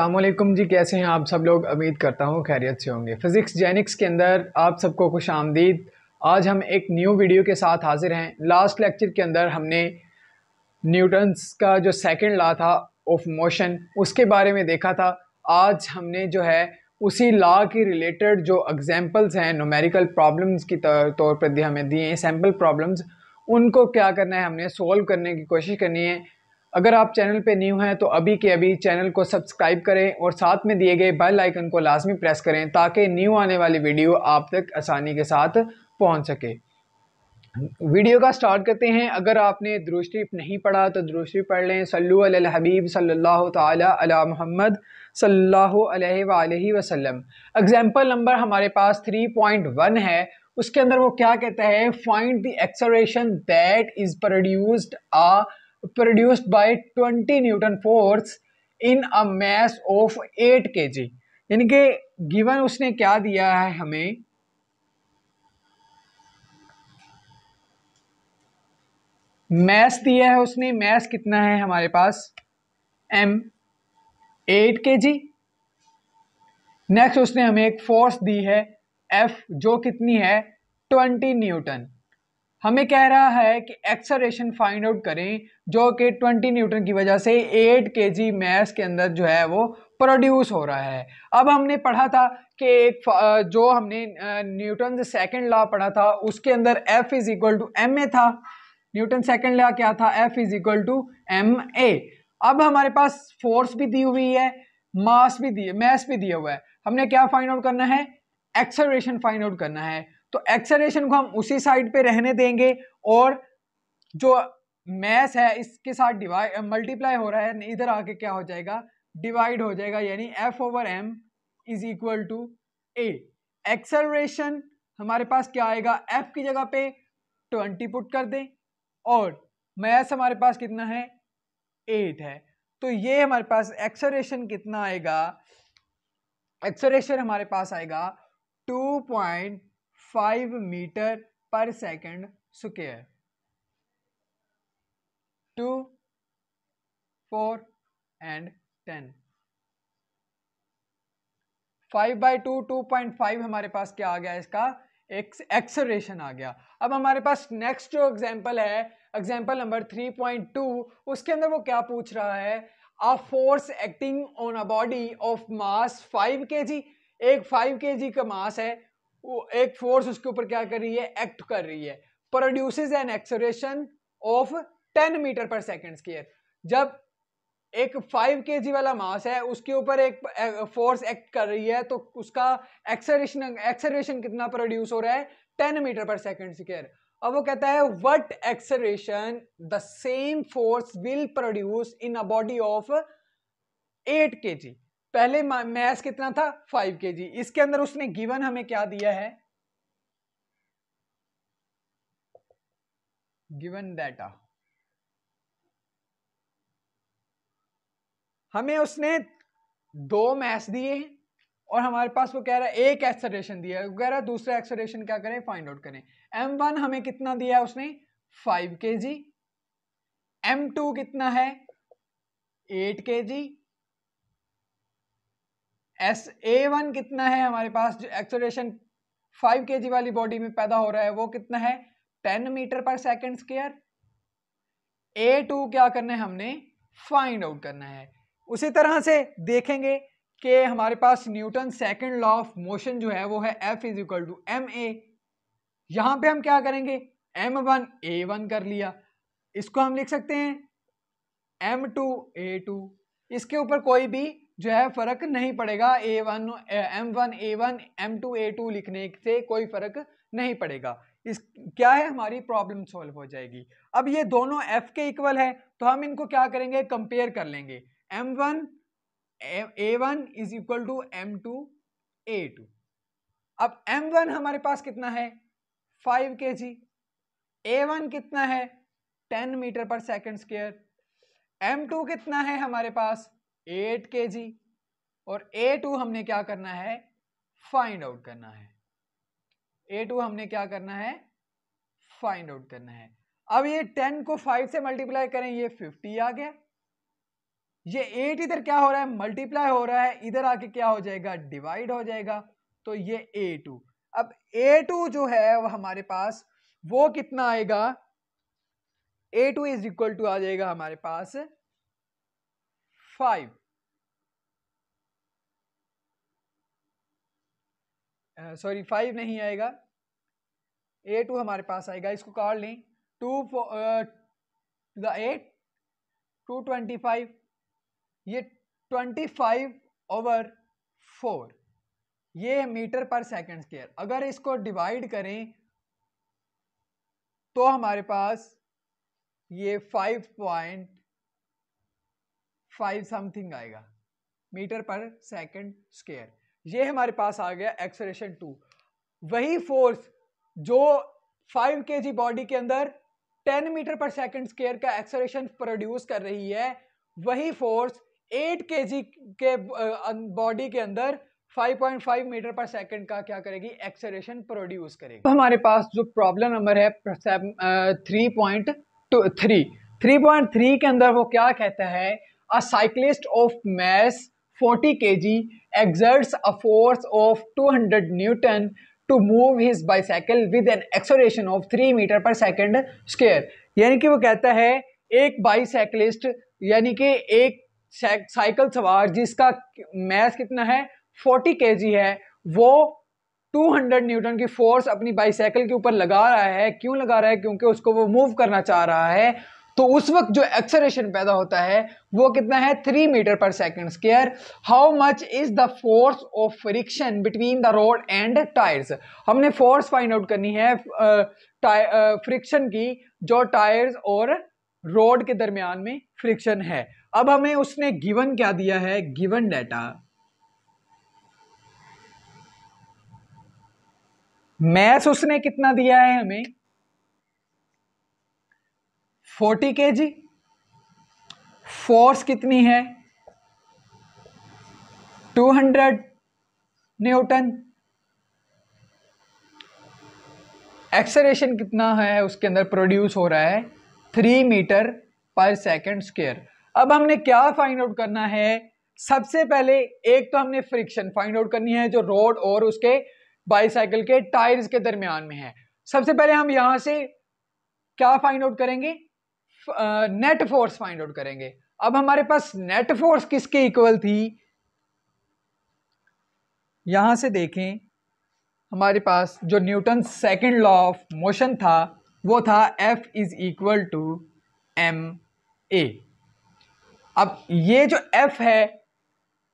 असलकुम जी कैसे हैं आप सब लोग उम्मीद करता हूँ खैरियत से होंगे फ़िज़िक्स जेनिक्स के अंदर आप सबको खुश आमदीद आज हम एक न्यू वीडियो के साथ हाज़िर हैं लास्ट लेक्चर के अंदर हमने न्यूटन्स का जो सेकंड ला था ऑफ मोशन उसके बारे में देखा था आज हमने जो है उसी ला की रिलेटेड जो एग्ज़ाम्पल्स हैं नोमेरिकल प्रॉब्लम्स की तौर पर हमें दिए हैं सैम्पल प्रॉब्लम्स उनको क्या करना है हमने सोल्व करने की कोशिश करनी है अगर आप चैनल पे न्यू हैं तो अभी के अभी चैनल को सब्सक्राइब करें और साथ में दिए गए बेल आइकन को लाजमी प्रेस करें ताकि न्यू आने वाली वीडियो आप तक आसानी के साथ पहुंच सके वीडियो का स्टार्ट करते हैं अगर आपने दुरुशरीफ नहीं पढ़ा तो दुरुशरीफ पढ़ लें सल्लु अल हबीब सल्लल्लाहु ताला अला मोहम्मद सल्लल्लाहु अलैहि वालैहि वसल्लम एग्जांपल नंबर हमारे पास 3.1 है उसके अंदर वो क्या कहता है find the acceleration that is produced uh produced by 20 newton force in a mass of 8 KG यानी कि गिवन उसने क्या दिया है हमें मैस दिया है उसने मैस कितना है हमारे पास एम एट के जी नेक्स्ट उसने हमें एक फोर्स दी है एफ जो कितनी है ट्वेंटी न्यूटन हमें कह रहा है कि एक्सरेशन फाइंड आउट करें जो कि 20 न्यूटन की वजह से 8 के मैथ के अंदर जो है वो प्रोड्यूस हो रहा है अब हमने पढ़ा था कि एक जो हमने न्यूटन सेकेंड लॉ पढ़ा था उसके अंदर F is equal to M A था न्यूटन सेकेंड लॉ क्या था F is equal to M A अब हमारे पास फोर्स भी दी हुई है मास भी दी मैथ भी दिया हुआ है हमने क्या फाइंड आउट करना है एक्सरेशन फाइंड आउट करना है तो एक्सेलेशन को हम उसी साइड पे रहने देंगे और जो मैस है इसके साथ डिवाइड मल्टीप्लाई हो रहा है इधर आके क्या हो जाएगा डिवाइड हो जाएगा यानी F over M is equal to A acceleration हमारे पास क्या आएगा एफ की जगह पे ट्वेंटी पुट कर दें और मैस हमारे पास कितना है एट है तो ये हमारे पास एक्सेलरेशन कितना आएगा एक्सेलरेशन हमारे पास आएगा two point five metre per second square two four and ten five by two two point five हमारे पास क्या आ गया इसका एक्सरेशन आ गया अब हमारे पास नेक्स्ट जो एग्जाम्पल है example number three point two उसके अंदर वो क्या पूछ रहा है a force acting on a body of mass five K G एक फाइव के जी का मास है वो एक फोर्स उसके ऊपर क्या कर रही है एक्ट कर रही है produce an acceleration of ten metre per second square जब एक फाइव के वाला मास है उसके ऊपर एक फोर्स एक्ट कर रही है तो उसका एक्सरेशन एक्सरेशन कितना प्रोड्यूस हो रहा है ten metre per second square अब वो कहता है what acceleration the same force will produce in a body of eight K G पहले मैस कितना था फाइव के जी इसके अंदर उसने गिवन हमें क्या दिया है गिवन डाटा हमें उसने दो मैस दिए हैं और हमारे पास वो कह रहा है एक एक्सरेशन दिया है कह रहा है दूसरा एक्सरेशन क्या करें फाइंड आउट करें एम वन हमें कितना दिया है उसने five K G M two कितना है eight K G S A one कितना है हमारे पास जो एक्सोलेशन फाइव के जी वाली बॉडी में पैदा हो रहा है वो कितना है ten metre per second square A two क्या करना है हमने फाइंड आउट करना है उसी तरह से देखेंगे कि हमारे पास Newton second law of motion जो है वो है F is equal to M A यहाँ पर हम क्या करेंगे एम वन ए वन कर लिया इसको हम लिख सकते हैं एम टू ए टू इसके ऊपर कोई भी जो है फर्क नहीं पड़ेगा A one M one A one M two A two लिखने से कोई फर्क नहीं पड़ेगा इस क्या है हमारी प्रॉब्लम सॉल्व हो जाएगी अब ये दोनों एफ के इक्वल है तो हम इनको क्या करेंगे कंपेयर कर लेंगे M one A one is equal to M two A two अब एम वन हमारे पास कितना है फाइव के जी ए वन कितना है ten metre per second square M two कितना है हमारे पास एट के जी और ए टू हमने क्या करना है फाइंड आउट करना है ए टू हमने क्या करना है फाइंड आउट करना है अब ये टेन को फाइव से मल्टीप्लाई करें ये फिफ्टी आ गया ये एट इधर क्या हो रहा है मल्टीप्लाई हो रहा है इधर आके क्या हो जाएगा डिवाइड हो जाएगा तो ये ए टू अब ए टू जो है वो हमारे पास वो कितना आएगा A two is equal to आ जाएगा हमारे पास फाइव सॉरी फाइव नहीं आएगा ए टू हमारे पास आएगा इसको काट लें two two the eight two twenty five ये ट्वेंटी फाइव ओवर फोर ये मीटर पर सेकंड स्केयर अगर इसको डिवाइड करें तो हमारे पास ये फाइव पॉइंट फाइव समथिंग आएगा मीटर पर सेकंड स्केयर ये हमारे पास आ गया एक्सरेशन टू वही फोर्स जो फाइव के जी बॉडी के अंदर ten metre per second square का एक्सरेशन प्रोड्यूस कर रही है वही फोर्स एट के जी के बॉडी के अंदर 5.5 मीटर पर सेकंड का क्या करेगी एक्सरेशन प्रोड्यूस करेगी हमारे पास जो प्रॉब्लम नंबर है three point three three point three के अंदर वो क्या कहता है a cyclist of mass 40 kg exerts a force of 200 newton to move his bicycle with an acceleration of 3 meter per second square यानी कि वो कहता है एक बाईसाइकिलिस्ट यानी कि एक साइकिल सवार जिसका मैस कितना है 40 केजी है वो 200 न्यूटन की फोर्स अपनी बाईसाइकिल के ऊपर लगा रहा है क्यों लगा रहा है क्योंकि उसको वो मूव करना चाह रहा है तो उस वक्त जो एक्सरेशन पैदा होता है वो कितना है three metre per second square how much is the force of friction between the road and tyres हमने फोर्स फाइंड आउट करनी है फ्रिक्शन की जो टायर्स और रोड के दरमियान में फ्रिक्शन है अब हमें उसने गिवन क्या दिया है गिवन डाटा मैथ उसने कितना दिया है हमें फोर्टी के जी फोर्स कितनी है टू हंड्रेड न्यूटन एक्सरेशन कितना है उसके अंदर प्रोड्यूस हो रहा है three metre per second square अब हमने क्या फाइंड आउट करना है सबसे पहले एक तो हमने फ्रिक्शन फाइंड आउट करनी है जो रोड और उसके बाईसाइकिल के टायर्स के दरमियान में है सबसे पहले हम यहां से क्या फाइंड आउट करेंगे नेट फोर्स फाइंड आउट करेंगे अब हमारे पास नेट फोर्स किसके इक्वल थी यहां से देखें हमारे पास जो Newton second law of motion था वो था F is equal to M A अब ये जो एफ है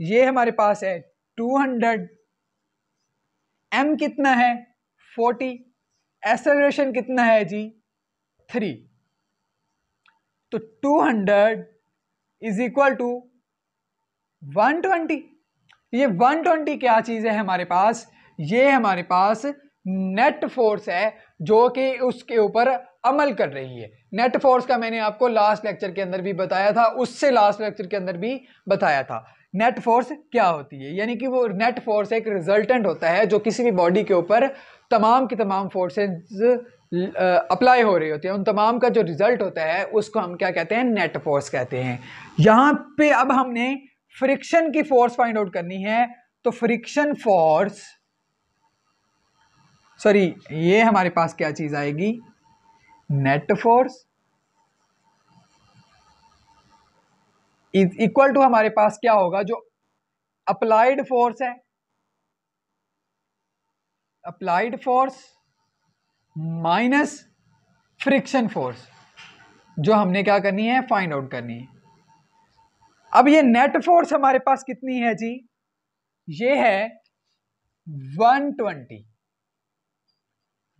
ये हमारे पास है 200 एम कितना है 40 एसलरेशन कितना है जी थ्री तो 200 इज इक्वल टू 120 ये 120 क्या चीज़ है हमारे पास ये हमारे पास नेट फोर्स है जो कि उसके ऊपर अमल कर रही है नेट फोर्स का मैंने आपको लास्ट लेक्चर के अंदर भी बताया था उससे लास्ट लेक्चर के अंदर भी बताया था नेट फोर्स क्या होती है यानी कि वो नेट फोर्स एक रिजल्टेंट होता है जो किसी भी बॉडी के ऊपर तमाम की तमाम फोर्सेज अप्लाई हो रही होती है उन तमाम का जो रिज़ल्ट होता है उसको हम क्या कहते हैं नेट फोर्स कहते हैं यहाँ पे अब हमने फ्रिक्शन की फोर्स फाइंड आउट करनी है तो फ्रिक्शन फोर्स सॉरी ये हमारे पास क्या चीज़ आएगी net force is equal to हमारे पास क्या होगा जो अप्लाइड फोर्स है applied force minus friction force जो हमने क्या करनी है फाइंड आउट करनी है अब ये नेट फोर्स हमारे पास कितनी है जी ये है 120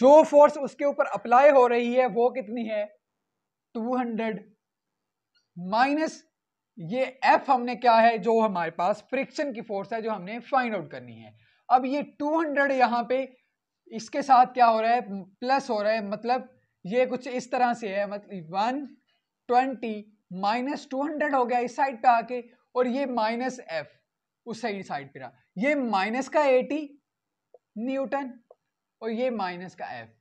जो फोर्स उसके ऊपर अप्लाई हो रही है वो कितनी है 200 माइनस ये एफ हमने क्या है जो हमारे पास फ्रिक्शन की फोर्स है जो हमने फाइंड आउट करनी है अब ये 200 यहाँ पे इसके साथ क्या हो रहा है प्लस हो रहा है मतलब ये कुछ इस तरह से है मतलब one twenty minus two hundred हो गया इस साइड पे आके और ये माइनस एफ उस साइड साइड पे रहा ये माइनस का एटी न्यूटन और ये माइनस का एफ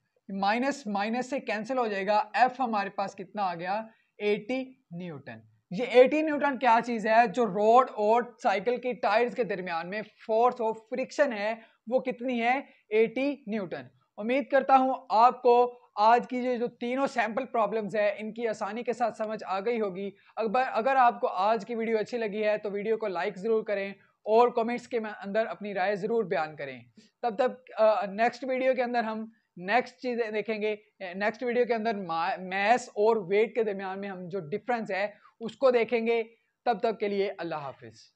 माइनस माइनस से कैंसिल हो जाएगा एफ हमारे पास कितना आ गया एटी न्यूटन ये 18 न्यूटन क्या चीज़ है जो रोड और साइकिल की टायर्स के दरमियान में फोर्स ऑफ फ्रिक्शन है वो कितनी है 80 न्यूटन उम्मीद करता हूँ आपको आज की जो तीनों सैम्पल प्रॉब्लम्स है इनकी आसानी के साथ समझ आ गई होगी अगर आपको आज की वीडियो अच्छी लगी है तो वीडियो को लाइक ज़रूर करें और कमेंट्स के अंदर अपनी राय ज़रूर बयान करें तब तक नेक्स्ट वीडियो के अंदर हम नेक्स्ट चीज़ें देखेंगे नेक्स्ट वीडियो के अंदर मैस और वेट के दरमियान में हम जो डिफरेंस है उसको देखेंगे तब तक के लिए अल्लाह हाफिज़